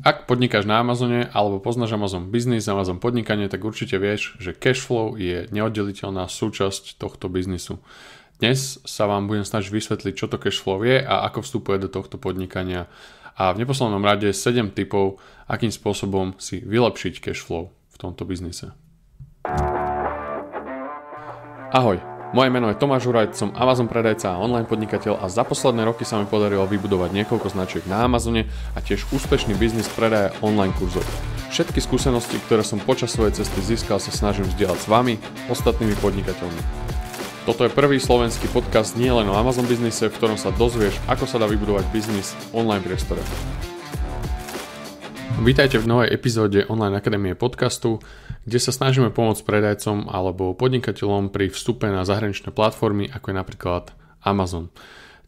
Ak podnikáš na Amazone alebo poznáš Amazon Business, Amazon Podnikanie, tak určite vieš, že cashflow je neoddeliteľná súčasť tohto biznisu. Dnes sa vám budem snažiť vysvetliť, čo to cashflow je a ako vstupuje do tohto podnikania a v neposlednom rade 7 typov, akým spôsobom si vylepšiť cashflow v tomto biznise. Ahoj, moje meno je Tomáš Uraj, som Amazon predajca a online podnikateľ a za posledné roky sa mi podarilo vybudovať niekoľko značiek na Amazone a tiež úspešný biznis predaja online kurzov. Všetky skúsenosti, ktoré som počas svojej cesty získal, sa snažím vzdielať s vami, ostatnými podnikateľmi. Toto je prvý slovenský podcast nielen o Amazon biznise, v ktorom sa dozvieš, ako sa dá vybudovať biznis v online priestore. Vítajte v novej epizóde Online Akadémie podcastu, kde sa snažíme pomôcť predajcom alebo podnikateľom pri vstupe na zahraničné platformy, ako je napríklad Amazon.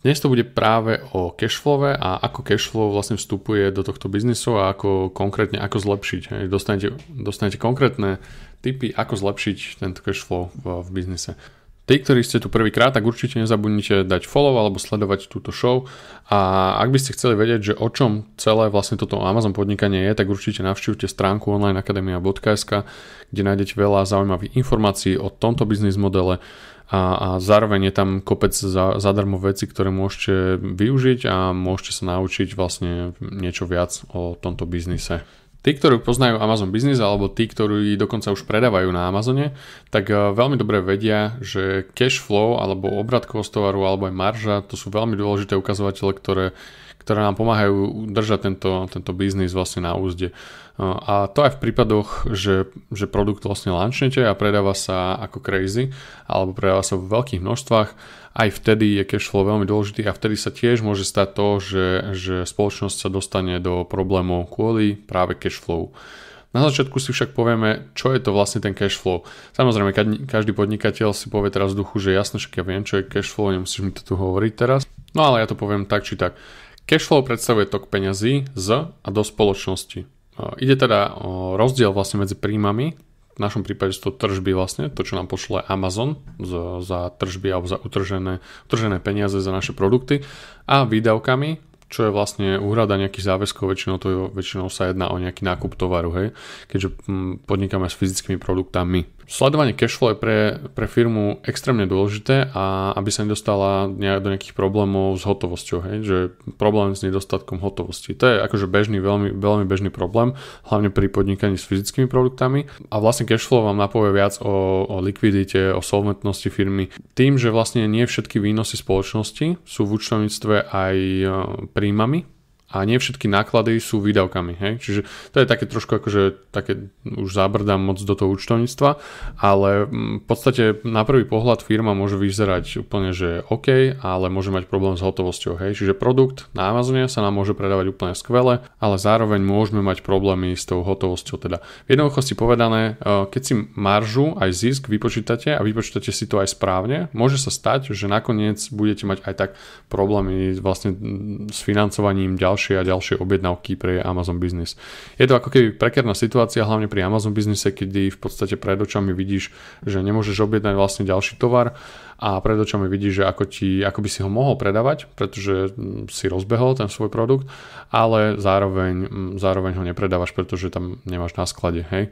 Dnes to bude práve o cashflowe a ako cashflow vlastne vstupuje do tohto biznisu a ako konkrétne ako zlepšiť. Dostanete, dostanete konkrétne tipy, ako zlepšiť tento cashflow v, v biznise. Tí, ktorí ste tu prvýkrát, tak určite nezabudnite dať follow alebo sledovať túto show. A ak by ste chceli vedieť, že o čom celé vlastne toto Amazon podnikanie je, tak určite navštívte stránku onlineakademia.sk, kde nájdete veľa zaujímavých informácií o tomto biznis modele a, a zároveň je tam kopec za, zadarmo veci, ktoré môžete využiť a môžete sa naučiť vlastne niečo viac o tomto biznise. Tí, ktorí poznajú Amazon Business alebo tí, ktorí dokonca už predávajú na Amazone, tak eh, veľmi dobre vedia, že cash flow alebo obrad kostovaru, alebo aj marža, to sú veľmi dôležité ukazovatele, ktoré, ktoré nám pomáhajú držať tento, tento biznis vlastne na úzde. Eh, a to aj v prípadoch, že, že produkt vlastne lančnete a predáva sa ako crazy alebo predáva sa v veľkých množstvách aj vtedy je cash flow veľmi dôležitý a vtedy sa tiež môže stať to, že, že spoločnosť sa dostane do problémov kvôli práve cash flow. Na začiatku si však povieme, čo je to vlastne ten cash flow. Samozrejme, každý podnikateľ si povie teraz v duchu, že jasne, že ja viem, čo je cash flow, nemusíš mi to tu hovoriť teraz. No ale ja to poviem tak či tak. Cash flow predstavuje tok peňazí z a do spoločnosti. Ide teda o rozdiel vlastne medzi príjmami v našom prípade sú to tržby vlastne, to čo nám pošle Amazon za, za tržby alebo za utržené, utržené peniaze za naše produkty a výdavkami, čo je vlastne úhrada nejakých záväzkov, väčšinou, to je, väčšinou sa jedná o nejaký nákup tovaru, hej, keďže mm, podnikáme s fyzickými produktami, Sledovanie cashflow je pre, pre firmu extrémne dôležité a aby sa nedostala nejak do nejakých problémov s hotovosťou, hej? že problém s nedostatkom hotovosti. To je akože bežný, veľmi, veľmi bežný problém, hlavne pri podnikaní s fyzickými produktami a vlastne cashflow vám napovie viac o, o likvidite, o solventnosti firmy. Tým, že vlastne nie všetky výnosy spoločnosti sú v účtovníctve aj e, príjmami, a nie všetky náklady sú výdavkami. Hej? Čiže to je také trošku akože také už zabrdám moc do toho účtovníctva, ale mm, v podstate na prvý pohľad firma môže vyzerať úplne, že OK, ale môže mať problém s hotovosťou. Hej? Čiže produkt na Amazone sa nám môže predávať úplne skvele, ale zároveň môžeme mať problémy s tou hotovosťou. Teda v jednoduchosti povedané, e, keď si maržu aj zisk vypočítate a vypočítate si to aj správne, môže sa stať, že nakoniec budete mať aj tak problémy vlastne mm, s financovaním ďalších ďalšie a ďalšie objednávky pre Amazon Business. Je to ako keby prekerná situácia, hlavne pri Amazon Businesse, kedy v podstate pred očami vidíš, že nemôžeš objednať vlastne ďalší tovar a pred očami vidíš, že ako, ti, ako by si ho mohol predávať, pretože mm, si rozbehol ten svoj produkt, ale zároveň, mm, zároveň ho nepredávaš, pretože tam nemáš na sklade. Hej.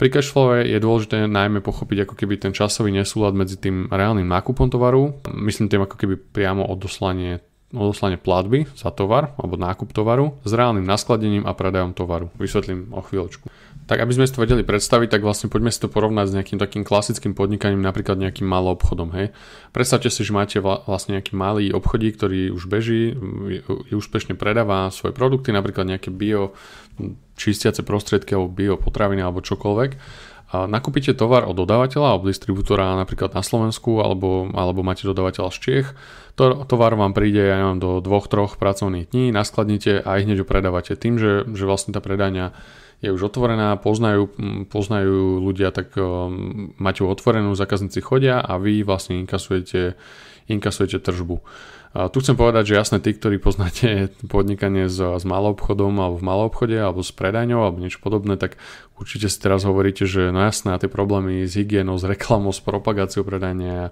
Pri cashflow je dôležité najmä pochopiť ako keby ten časový nesúlad medzi tým reálnym nákupom tovaru, myslím tým ako keby priamo odoslanie odoslanie platby za tovar alebo nákup tovaru s reálnym naskladením a predajom tovaru. Vysvetlím o chvíľočku. Tak aby sme si to vedeli predstaviť, tak vlastne poďme si to porovnať s nejakým takým klasickým podnikaním, napríklad nejakým malým obchodom. Hej. Predstavte si, že máte vlastne nejaký malý obchodík, ktorý už beží, je úspešne predáva svoje produkty, napríklad nejaké bio čistiace prostriedky alebo bio potraviny alebo čokoľvek nakúpite tovar od dodávateľa, alebo distribútora napríklad na Slovensku alebo, alebo máte dodávateľa z Čiech, to, tovar vám príde ja do 2-3 pracovných dní, naskladnite a hneď ho predávate tým, že, že vlastne tá predania je už otvorená, poznajú, poznajú ľudia, tak um, máte ju otvorenú, zákazníci chodia a vy vlastne inkasujete, inkasujete tržbu. A tu chcem povedať, že jasné, tí, ktorí poznáte podnikanie s, s malou obchodom alebo v malou obchode alebo s predajňou alebo niečo podobné, tak určite si teraz hovoríte, že no jasné, a tie problémy s hygienou, s reklamou, s propagáciou predania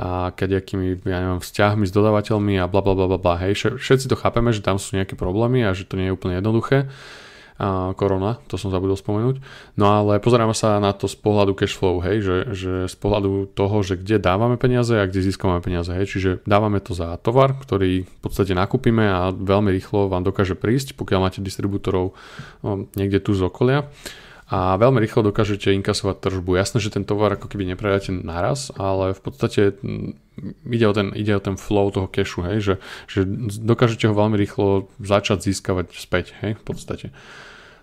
a akými, ja neviem, vzťahmi s dodávateľmi a bla bla bla bla, hej, všetci to chápeme, že tam sú nejaké problémy a že to nie je úplne jednoduché korona, to som zabudol spomenúť. No ale pozeráme sa na to z pohľadu cash flow, hej, že, že z pohľadu toho, že kde dávame peniaze a kde získame peniaze, hej, čiže dávame to za tovar, ktorý v podstate nakúpime a veľmi rýchlo vám dokáže prísť, pokiaľ máte distribútorov niekde tu z okolia a veľmi rýchlo dokážete inkasovať tržbu. Jasné, že ten tovar ako keby nepredáte naraz, ale v podstate mm, ide o ten, ide o ten flow toho cashu, hej, že, že dokážete ho veľmi rýchlo začať získavať späť, hej, v podstate.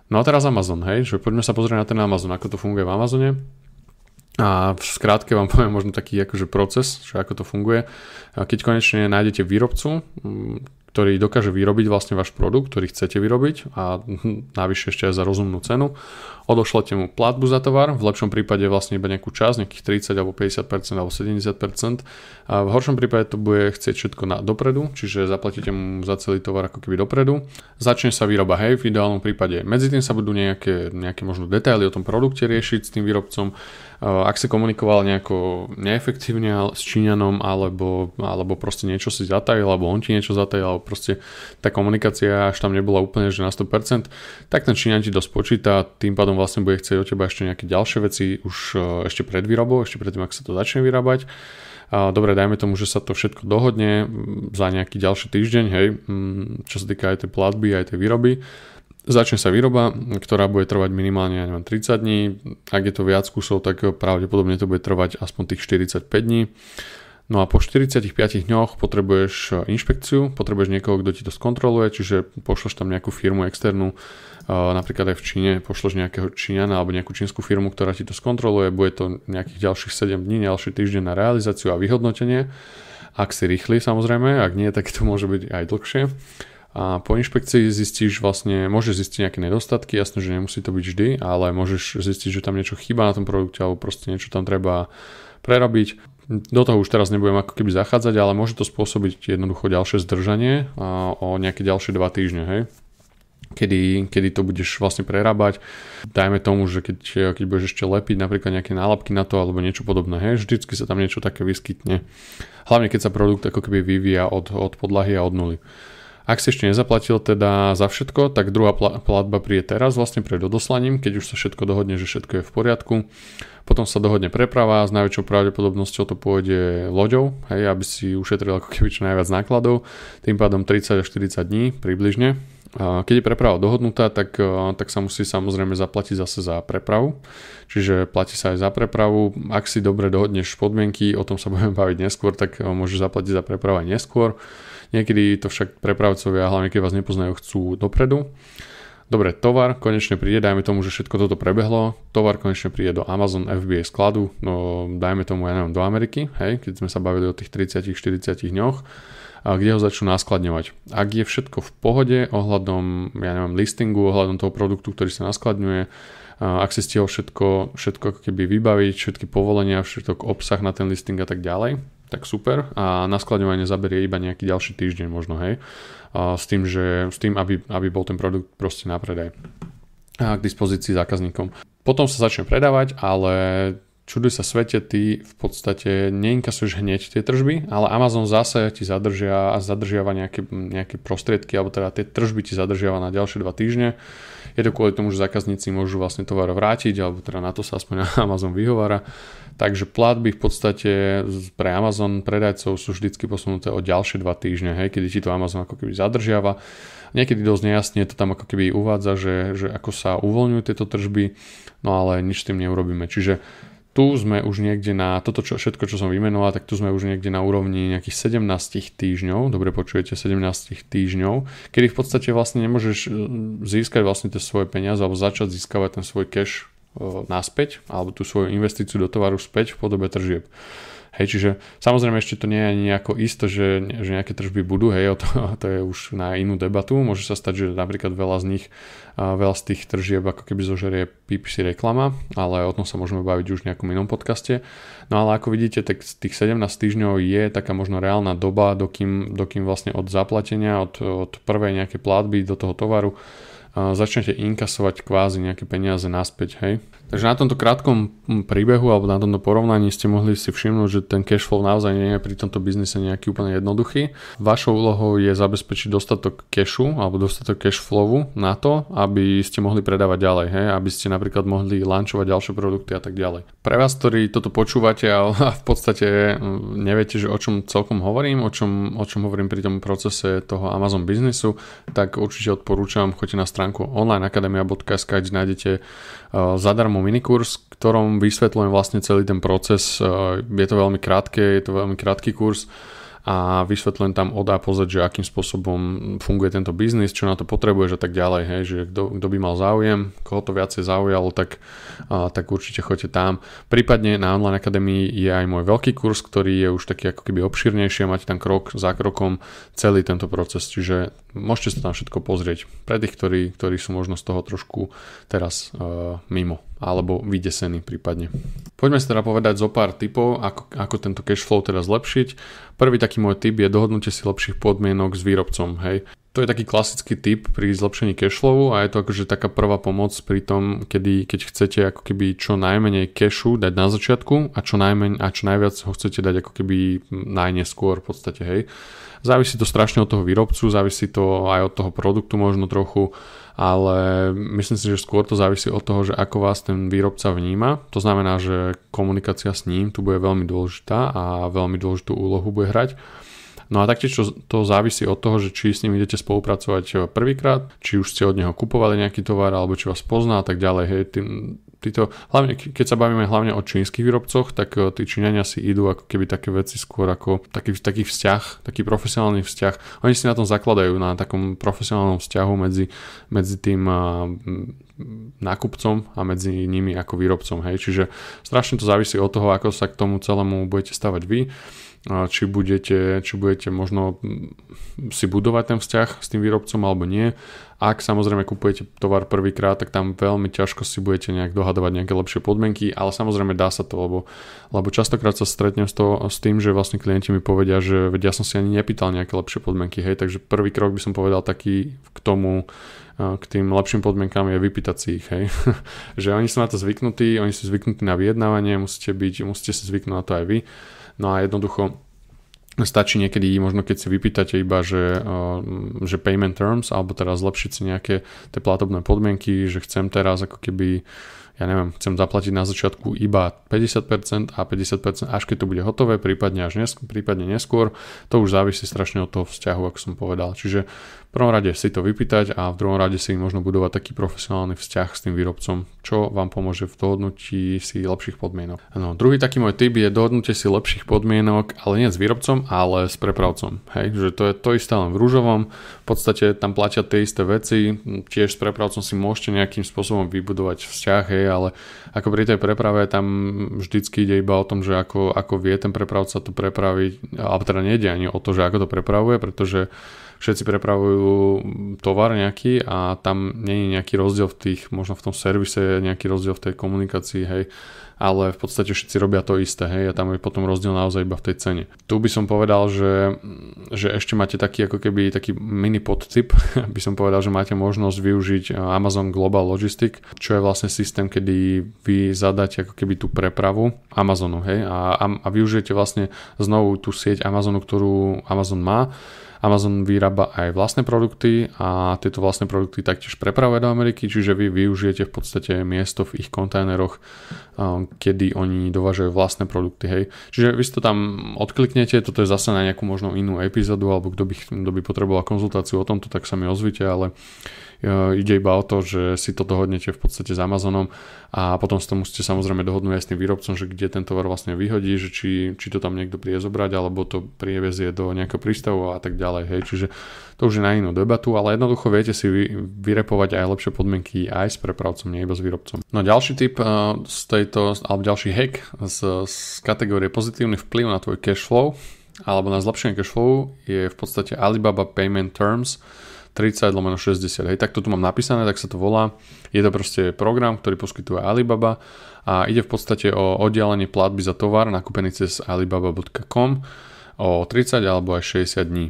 No a teraz Amazon, hej, že poďme sa pozrieť na ten Amazon, ako to funguje v Amazone. A v skrátke vám poviem možno taký akože proces, že ako to funguje. Keď konečne nájdete výrobcu, mm, ktorý dokáže vyrobiť vlastne váš produkt, ktorý chcete vyrobiť a navyše ešte aj za rozumnú cenu. Odošlete mu platbu za tovar, v lepšom prípade vlastne iba nejakú časť, nejakých 30 alebo 50% alebo 70%. A v horšom prípade to bude chcieť všetko na dopredu, čiže zaplatíte mu za celý tovar ako keby dopredu. Začne sa výroba, hej, v ideálnom prípade. Medzi tým sa budú nejaké, nejaké možno detaily o tom produkte riešiť s tým výrobcom. Ak si komunikoval nejako neefektívne s Číňanom alebo, alebo proste niečo si zatajil alebo on ti niečo zatajil proste tá komunikácia až tam nebola úplne že na 100%, tak ten Číňan ti dosť počíta, tým pádom vlastne bude chcieť od teba ešte nejaké ďalšie veci už e, ešte pred výrobou, ešte predtým, ak sa to začne vyrábať. dobre, dajme tomu, že sa to všetko dohodne za nejaký ďalší týždeň, hej, čo sa týka aj tej platby, aj tej výroby. Začne sa výroba, ktorá bude trvať minimálne ja neviem, 30 dní. Ak je to viac kusov, tak pravdepodobne to bude trvať aspoň tých 45 dní. No a po 45 dňoch potrebuješ e, inšpekciu, potrebuješ niekoho, kto ti to skontroluje, čiže pošleš tam nejakú firmu externú, e, napríklad aj v Číne pošleš nejakého Číňana alebo nejakú čínsku firmu, ktorá ti to skontroluje, bude to nejakých ďalších 7 dní, ďalší týždeň na realizáciu a vyhodnotenie. Ak si rýchly samozrejme, ak nie, tak to môže byť aj dlhšie. A po inšpekcii zistíš vlastne, môžeš zistiť nejaké nedostatky, jasné, že nemusí to byť vždy, ale môžeš zistiť, že tam niečo chýba na tom produkte alebo proste niečo tam treba prerobiť do toho už teraz nebudem ako keby zachádzať, ale môže to spôsobiť jednoducho ďalšie zdržanie a o nejaké ďalšie dva týždne, hej? Kedy, kedy to budeš vlastne prerábať. Dajme tomu, že keď, keď budeš ešte lepiť napríklad nejaké nálepky na to alebo niečo podobné, hej, vždycky sa tam niečo také vyskytne. Hlavne keď sa produkt ako keby vyvíja od, od podlahy a od nuly. Ak si ešte nezaplatil teda za všetko, tak druhá platba príde teraz vlastne pred odoslaním, keď už sa všetko dohodne, že všetko je v poriadku. Potom sa dohodne preprava, s najväčšou pravdepodobnosťou to pôjde loďou, hej, aby si ušetril ako keby čo najviac nákladov, tým pádom 30 až 40 dní približne. Keď je preprava dohodnutá, tak, e, tak sa musí samozrejme zaplatiť zase za prepravu, čiže platí sa aj za prepravu. Ak si dobre dohodneš podmienky, o tom sa budeme baviť neskôr, tak e, môžeš zaplatiť za prepravu aj neskôr. Niekedy to však prepravcovia, hlavne keď vás nepoznajú, chcú dopredu. Dobre, tovar konečne príde, dajme tomu, že všetko toto prebehlo, tovar konečne príde do Amazon FBA skladu, no dajme tomu, ja neviem, do Ameriky, hej, keď sme sa bavili o tých 30-40 dňoch, a kde ho začnú naskladňovať. Ak je všetko v pohode ohľadom, ja neviem, listingu, ohľadom toho produktu, ktorý sa naskladňuje, ak si stihol všetko, všetko keby vybaviť, všetky povolenia, všetok obsah na ten listing a tak ďalej, tak super. A naskladňovanie zaberie iba nejaký ďalší týždeň možno, hej. A s tým, že, s tým aby, aby bol ten produkt proste na predaj a k dispozícii zákazníkom. Potom sa začne predávať, ale čuduj sa svete, ty v podstate neinkasuješ hneď tie tržby, ale Amazon zase ti zadržia, a zadržiava nejaké, nejaké prostriedky, alebo teda tie tržby ti zadržiava na ďalšie dva týždne. Je to kvôli tomu, že zákazníci môžu vlastne tovar vrátiť, alebo teda na to sa aspoň Amazon vyhovára. Takže platby v podstate pre Amazon predajcov sú vždycky posunuté o ďalšie dva týždne, hej, kedy ti to Amazon ako keby zadržiava. Niekedy dosť nejasne to tam ako keby uvádza, že, že ako sa uvoľňujú tieto tržby, no ale nič s tým neurobíme. Čiže tu sme už niekde na, toto čo, všetko, čo som vymenoval, tak tu sme už niekde na úrovni nejakých 17 týždňov, dobre počujete, 17 týždňov, kedy v podstate vlastne nemôžeš e, získať vlastne tie svoje peniaze alebo začať získavať ten svoj cash e, naspäť alebo tú svoju investíciu do tovaru späť v podobe tržieb. Hej, čiže samozrejme ešte to nie je nejako isto, že, že nejaké tržby budú, hej, o to, to je už na inú debatu. Môže sa stať, že napríklad veľa z nich, veľa z tých tržieb ako keby zožerie PPC reklama, ale o tom sa môžeme baviť už v nejakom inom podcaste. No ale ako vidíte, tak z tých 17 týždňov je taká možno reálna doba, dokým, dokým vlastne od zaplatenia, od, od prvej nejakej platby do toho tovaru začnete inkasovať kvázi nejaké peniaze naspäť, hej. Takže na tomto krátkom mm, príbehu alebo na tomto porovnaní ste mohli si všimnúť, že ten cash flow naozaj nie je pri tomto biznise nejaký úplne jednoduchý. Vašou úlohou je zabezpečiť dostatok cashu alebo dostatok cash flowu na to, aby ste mohli predávať ďalej, hej? aby ste napríklad mohli lančovať ďalšie produkty a tak ďalej. Pre vás, ktorí toto počúvate a v podstate mm, neviete, že o čom celkom hovorím, o čom, o čom hovorím pri tom procese toho Amazon biznisu, tak určite odporúčam, choďte na stránku onlineakademia.sk, kde nájdete eh, zadarmo minikurs, ktorom vysvetľujem vlastne celý ten proces. E, je to veľmi krátke, je to veľmi krátky kurz a vysvetlím tam od a po že akým spôsobom funguje tento biznis, čo na to potrebuješ a tak ďalej, hej, že kto, kto by mal záujem, koho to viacej zaujalo, tak, a, tak určite choďte tam. Prípadne na Online Academy je aj môj veľký kurz, ktorý je už taký ako keby obširnejší a máte tam krok za krokom celý tento proces, čiže môžete sa tam všetko pozrieť pre tých, ktorí, ktorí sú možno z toho trošku teraz e, mimo alebo vydesený prípadne. Poďme si teda povedať zo pár typov, ako, ako tento cashflow teda zlepšiť. Prvý taký môj tip je dohodnutie si lepších podmienok s výrobcom, hej. To je taký klasický tip pri zlepšení cashflowu a je to akože taká prvá pomoc pri tom, kedy, keď chcete ako keby čo najmenej cashu dať na začiatku a čo, najmenej, a čo najviac ho chcete dať ako keby najneskôr v podstate, hej. Závisí to strašne od toho výrobcu, závisí to aj od toho produktu možno trochu, ale myslím si, že skôr to závisí od toho, že ako vás ten výrobca vníma. To znamená, že komunikácia s ním tu bude veľmi dôležitá a veľmi dôležitú úlohu bude hrať. No a taktiež to závisí od toho, že či s ním idete spolupracovať e, prvýkrát, či už ste od neho kupovali nejaký tovar, alebo či vás pozná a tak ďalej. Hej, tým, títo, hlavne, keď sa bavíme hlavne o čínskych výrobcoch, tak e, tí Číňania si idú ako keby také veci skôr ako taký, taký vzťah, taký profesionálny vzťah. Oni si na tom zakladajú, na takom profesionálnom vzťahu medzi, medzi tým nákupcom a medzi nimi ako výrobcom. Hej. Čiže strašne to závisí od toho, ako sa k tomu celému budete stavať vy či budete, či budete možno si budovať ten vzťah s tým výrobcom alebo nie. Ak samozrejme kupujete tovar prvýkrát, tak tam veľmi ťažko si budete nejak dohadovať nejaké lepšie podmienky, ale samozrejme dá sa to, lebo, lebo častokrát sa stretnem s, to, s tým, že vlastne klienti mi povedia, že vedia ja som si ani nepýtal nejaké lepšie podmienky, hej, takže prvý krok by som povedal taký k tomu, e, k tým lepším podmienkám je vypýtať si ich, hej. že oni sú na to zvyknutí, oni sú zvyknutí na vyjednávanie, musíte byť, musíte si zvyknúť na to aj vy. No a jednoducho stačí niekedy možno keď si vypýtate iba, že, že payment terms alebo teraz zlepšiť si nejaké tie platobné podmienky, že chcem teraz ako keby uh, ja neviem, chcem zaplatiť na začiatku iba 50% a 50% až keď to bude hotové, prípadne až neskôr, prípadne neskôr, to už závisí strašne od toho vzťahu, ako som povedal. Čiže v prvom rade si to vypýtať a v druhom rade si možno budovať taký profesionálny vzťah s tým výrobcom, čo vám pomôže v dohodnutí si lepších podmienok. No, druhý taký môj tip je dohodnutie si lepších podmienok, ale nie s výrobcom, ale s prepravcom. Hej, že to je to isté len v rúžovom, v podstate tam platia tie isté veci, tiež s prepravcom si môžete nejakým spôsobom vybudovať vzťah, hej, hej, ale ako pri tej preprave tam vždycky ide iba o tom, že ako, ako vie ten prepravca to prepraviť, alebo teda nejde ani o to, že ako to prepravuje, pretože všetci prepravujú tovar nejaký a tam nie je nejaký rozdiel v tých, možno v tom servise je nejaký rozdiel v tej komunikácii, hej, ale v podstate všetci robia to isté, hej, a tam je potom rozdiel naozaj iba v tej cene. Tu by som povedal, že, že ešte máte taký ako keby taký mini podtip, by som povedal, že máte možnosť využiť Amazon Global Logistic, čo je vlastne systém, kedy vy zadáte ako keby tú prepravu Amazonu, hej, a, a, a využijete vlastne znovu tú sieť Amazonu, ktorú Amazon má Amazon vyrába aj vlastné produkty a tieto vlastné produkty taktiež prepravuje do Ameriky, čiže vy využijete v podstate miesto v ich kontajneroch, um, kedy oni dovažujú vlastné produkty. Hej. Čiže vy si to tam odkliknete, toto je zase na nejakú možno inú epizódu, alebo kto by, kto by potreboval konzultáciu o tomto, tak sa mi ozvite, ale Eh, ide iba o to, že si to dohodnete v podstate s Amazonom a potom si to musíte samozrejme dohodnúť aj s tým výrobcom, že kde ten tovar vlastne vyhodí, že či, či to tam niekto prie zobrať alebo to prievezie do nejakého prístavu a tak ďalej. Hej. Čiže to už je na inú debatu, ale jednoducho viete si vy, vyrepovať aj lepšie podmienky aj s prepravcom, nie iba s výrobcom. No ďalší typ eh, z tejto, alebo ďalší hack z, z kategórie pozitívny vplyv na tvoj cash flow alebo na zlepšenie cash flow je v podstate Alibaba Payment Terms 30 lomeno 60. Hej, tak to tu mám napísané, tak sa to volá. Je to proste program, ktorý poskytuje Alibaba a ide v podstate o oddialenie platby za tovar nakúpený cez alibaba.com o 30 alebo aj 60 dní.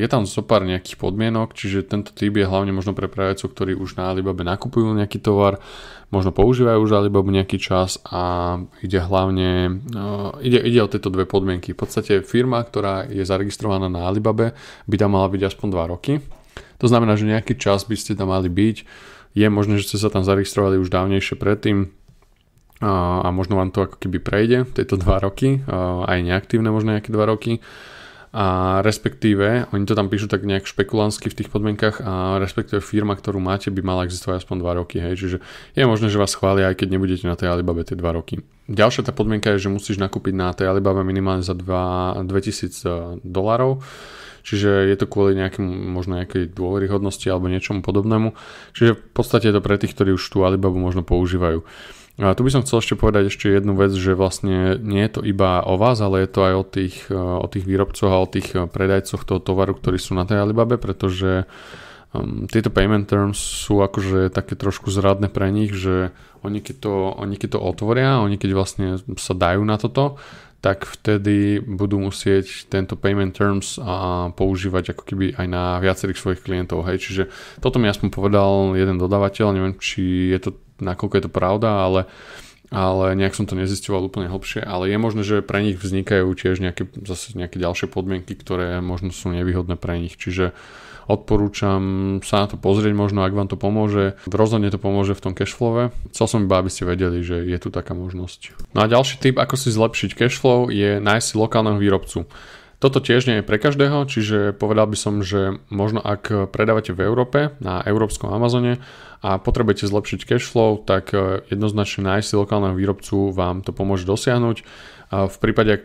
Je tam zo pár nejakých podmienok, čiže tento typ je hlavne možno pre prajacov, ktorí už na Alibabe nakupujú nejaký tovar, možno používajú už Alibabu nejaký čas a ide hlavne, no, ide, ide o tieto dve podmienky. V podstate firma, ktorá je zaregistrovaná na Alibabe, by tam mala byť aspoň 2 roky, to znamená, že nejaký čas by ste tam mali byť. Je možné, že ste sa tam zaregistrovali už dávnejšie predtým a, a možno vám to ako keby prejde tieto 2 roky, aj neaktívne možno nejaké 2 roky a respektíve, oni to tam píšu tak nejak špekulánsky v tých podmienkach a respektíve firma, ktorú máte, by mala existovať aspoň 2 roky, hej, čiže je možné, že vás chvália, aj keď nebudete na tej Alibabe tie 2 roky. Ďalšia tá podmienka je, že musíš nakúpiť na tej Alibabe minimálne za 2, 2000 e, dolarov, Čiže je to kvôli nejakému, možno nejakej dôveryhodnosti alebo niečomu podobnému. Čiže v podstate je to pre tých, ktorí už tú Alibabu možno používajú. A tu by som chcel ešte povedať ešte jednu vec, že vlastne nie je to iba o vás, ale je to aj o tých, e, o tých výrobcoch a o tých e, predajcoch toho tovaru, ktorí sú na tej Alibabe, pretože um, tieto payment terms sú akože také trošku zradné pre nich, že oni keď to, oni keď to otvoria, oni keď vlastne sa dajú na toto, tak vtedy budú musieť tento payment terms a používať ako keby aj na viacerých svojich klientov. Hej. Čiže toto mi aspoň povedal jeden dodávateľ, neviem, či je to, nakoľko je to pravda, ale ale nejak som to nezistoval úplne hlbšie, ale je možné, že pre nich vznikajú tiež nejaké, zase nejaké ďalšie podmienky, ktoré možno sú nevýhodné pre nich, čiže uh, Odporúčam sa na to pozrieť, možno ak vám to pomôže. Rozhodne to pomôže v tom cashflowe. Chcel som iba, aby ste vedeli, že je tu taká možnosť. No a ďalší tip, ako si zlepšiť cashflow, je nájsť si lokálneho výrobcu. Toto tiež nie je pre každého, čiže povedal by som, že možno ak predávate v Európe, na európskom Amazone, a potrebujete zlepšiť cash flow, tak e, jednoznačne nájsť si lokálneho výrobcu vám to pomôže dosiahnuť. V prípade, ak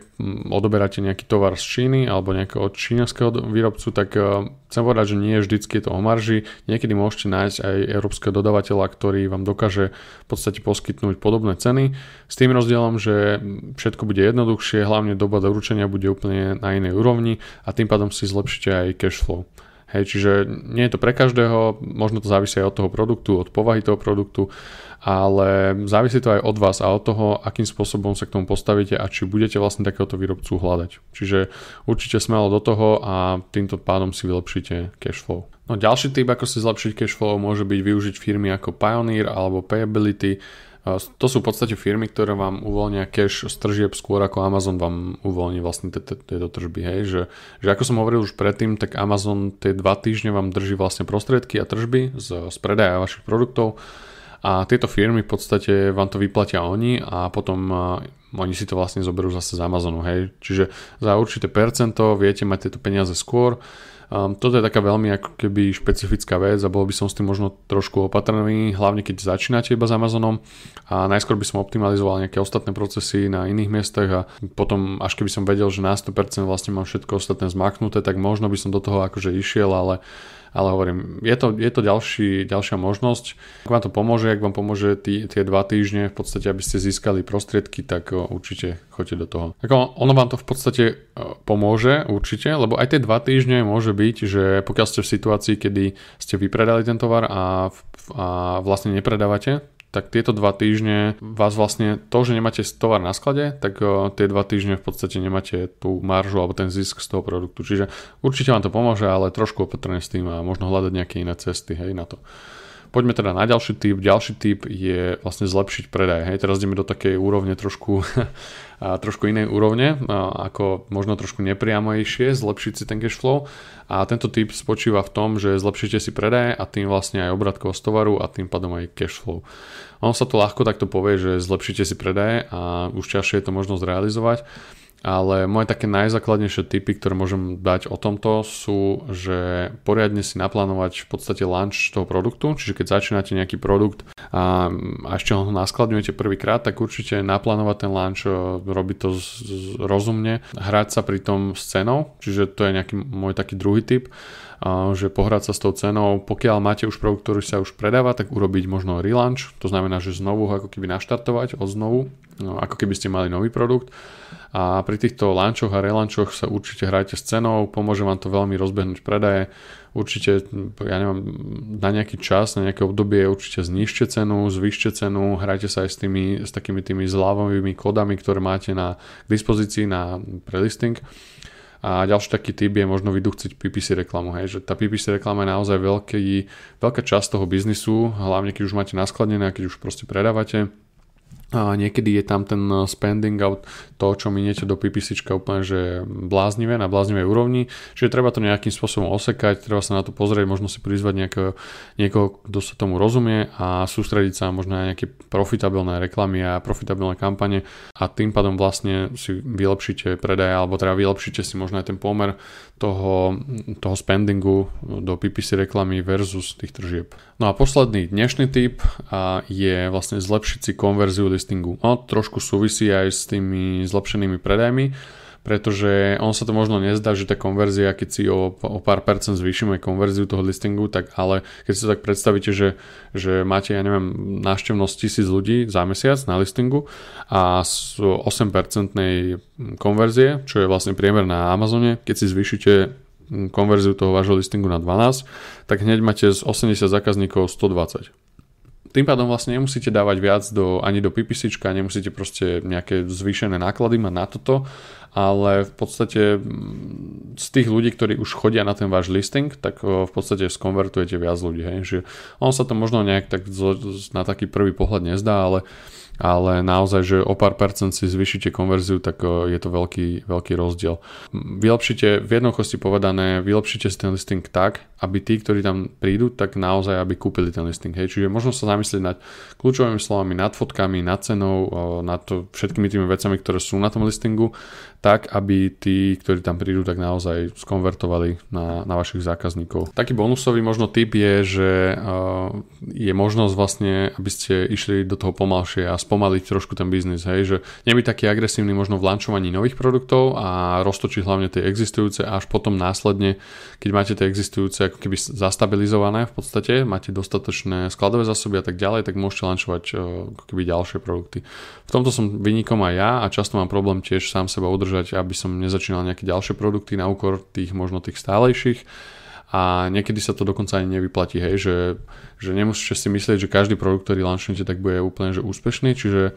odoberáte nejaký tovar z Číny alebo nejakého čínskeho výrobcu, tak e, chcem povedať, že nie vždycky je to o marži. Niekedy môžete nájsť aj európskeho dodavateľa, ktorý vám dokáže v podstate poskytnúť podobné ceny. S tým rozdielom, že všetko bude jednoduchšie, hlavne doba doručenia bude úplne na inej úrovni a tým pádom si zlepšíte aj cash flow. Hej, čiže nie je to pre každého, možno to závisí aj od toho produktu, od povahy toho produktu, ale závisí to aj od vás a od toho, akým spôsobom sa k tomu postavíte a či budete vlastne takéhoto výrobcu hľadať. Čiže určite smelo do toho a týmto pádom si vylepšíte cash flow. No ďalší typ, ako si zlepšiť cash flow, môže byť využiť firmy ako Pioneer alebo Payability, to sú v podstate firmy, ktoré vám uvoľnia cash z tržieb skôr ako Amazon vám uvoľní vlastne tieto tržby. Hej? Že, že ako som hovoril už predtým, tak Amazon tie dva týždne vám drží vlastne prostriedky a tržby z, z predaja vašich produktov a tieto firmy v podstate vám to vyplatia oni a potom oni si to vlastne zoberú zase z Amazonu. Hej? Čiže za určité percento viete mať tieto peniaze skôr Um, toto je taká veľmi ako keby špecifická vec a bol by som s tým možno trošku opatrný, hlavne keď začínate iba s Amazonom a najskôr by som optimalizoval nejaké ostatné procesy na iných miestach a potom až keby som vedel, že na 100% vlastne mám všetko ostatné zmaknuté, tak možno by som do toho akože išiel, ale ale hovorím, je to, je to ďalší, ďalšia možnosť. Ak vám to pomôže, ak vám pomôže tí, tie dva týždne v podstate, aby ste získali prostriedky, tak eh, určite choďte do toho. Tak ono vám to v podstate eh, pomôže určite, lebo aj tie dva týždne môže byť, že pokiaľ ste v situácii, kedy ste vypredali ten tovar a, a vlastne nepredávate, tak tieto dva týždne vás vlastne to, že nemáte tovar na sklade, tak eh, tie dva týždne v podstate nemáte tú maržu alebo ten zisk z toho produktu. Čiže určite vám to pomôže, ale trošku opatrne s tým a možno hľadať nejaké iné cesty hej, na to. Poďme teda na ďalší typ. Ďalší typ je vlastne zlepšiť predaj. Hej, teraz ideme do takej úrovne trošku trošku inej úrovne, ako možno trošku nepriamejšie zlepšiť si ten cash flow a tento typ spočíva v tom, že zlepšíte si predaje a tým vlastne aj obrat z tovaru a tým pádom aj cash flow. Ono sa to ľahko takto povie, že zlepšíte si predaje a už ťažšie je to možno zrealizovať, ale moje také najzákladnejšie typy, ktoré môžem dať o tomto sú, že poriadne si naplánovať v podstate launch toho produktu, čiže keď začínate nejaký produkt a, a ešte ho naskladňujete prvýkrát, tak určite naplánovať ten launch, e, robiť to z, z, rozumne, hrať sa pri tom s cenou, čiže to je nejaký môj taký druhý tip že pohrať sa s tou cenou, pokiaľ máte už produkt, ktorý sa už predáva, tak urobiť možno relaunch, to znamená, že znovu ako keby naštartovať od znovu, no, ako keby ste mali nový produkt. A pri týchto launchoch a relaunchoch sa určite hrajte s cenou, pomôže vám to veľmi rozbehnúť predaje, určite, ja neviem, na nejaký čas, na nejaké obdobie určite znižte cenu, zvyšte cenu, hrajte sa aj s, tými, s takými tými zľavovými kódami, ktoré máte na k dispozícii na prelisting. listing a ďalší taký typ je možno vyduchciť PPC reklamu, hej, že tá PPC reklama je naozaj veľký, veľká časť toho biznisu, hlavne keď už máte naskladnené a keď už proste predávate, a niekedy je tam ten eh, spending out toho, čo niečo do PPC úplne že bláznivé, na bláznivej úrovni, čiže treba to nejakým spôsobom osekať, treba sa na to pozrieť, možno si prizvať nejakého, niekoho, kto sa tomu rozumie a sústrediť sa možno na nejaké profitabilné reklamy a profitabilné kampane a tým pádom vlastne si vylepšíte predaj alebo teda vylepšíte si možno aj ten pomer toho, toho spendingu do PPC reklamy versus tých tržieb. No a posledný dnešný tip je vlastne zlepšiť si konverziu listingu. No, trošku súvisí aj s tými zlepšenými predajmi, pretože on sa to možno nezdá, že tá konverzia, keď si o, o pár percent zvýšime konverziu toho listingu, tak ale keď si to tak predstavíte, že, že máte, ja neviem, návštevnosť tisíc ľudí za mesiac na listingu a z 8 konverzie, čo je vlastne priemer na Amazone, keď si zvýšite konverziu toho vášho listingu na 12, tak hneď máte z 80 zákazníkov 120. Tým pádom vlastne nemusíte dávať viac do, ani do PPC, nemusíte proste nejaké zvýšené náklady mať na toto, ale v podstate mm, z tých ľudí, ktorí už chodia na ten váš listing, tak v podstate skonvertujete viac ľudí. Hej? Že on sa to možno nejak tak na taký prvý pohľad nezdá, ale ale naozaj, že o pár percent si zvyšíte konverziu, tak eh, je to veľký, veľký rozdiel. Vylepšite, v jednoduchosti povedané, vylepšite si ten listing tak, aby tí, ktorí tam prídu, tak naozaj, aby kúpili ten listing. Hej. Čiže možno sa zamyslieť nad kľúčovými slovami, nad fotkami, nad cenou, eh, nad to, všetkými tými vecami, ktoré sú na tom listingu, tak, aby tí, ktorí tam prídu, tak naozaj skonvertovali na, na vašich zákazníkov. Taký bonusový možno typ je, že eh, je možnosť vlastne, aby ste išli do toho pomalšie a spomaliť trošku ten biznis, hej, že nebyť taký agresívny možno v lančovaní nových produktov a roztočiť hlavne tie existujúce a až potom následne, keď máte tie existujúce ako keby zastabilizované v podstate, máte dostatočné skladové zásoby a tak ďalej, tak môžete lančovať eh, ako keby ďalšie produkty. V tomto som vynikom aj ja a často mám problém tiež sám seba udržať, aby som nezačínal nejaké ďalšie produkty na úkor tých možno tých stálejších a niekedy sa to dokonca ani nevyplatí, hej, že, že nemusíte si myslieť, že každý produkt, ktorý launchnete, tak bude úplne že úspešný, čiže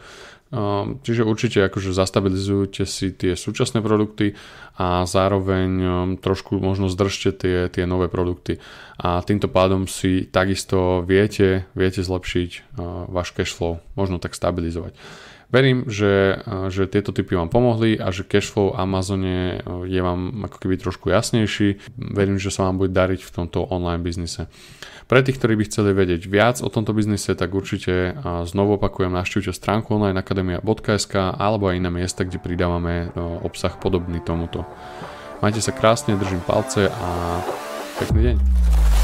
um, Čiže určite akože zastabilizujte si tie súčasné produkty a zároveň um, trošku možno zdržte tie, tie nové produkty. A týmto pádom si takisto viete, viete zlepšiť uh, váš cash flow, možno tak stabilizovať. Verím, že, že tieto typy vám pomohli a že cashflow v Amazone e, je vám ako keby trošku jasnejší. Verím, že sa vám bude dariť v tomto online biznise. Pre tých, ktorí by chceli vedieť viac o tomto biznise, tak určite znovu opakujem, naštívte stránku onlineakademia.sk alebo aj iné miesta, kde pridávame e, obsah podobný tomuto. Majte sa krásne, držím palce a pekný deň.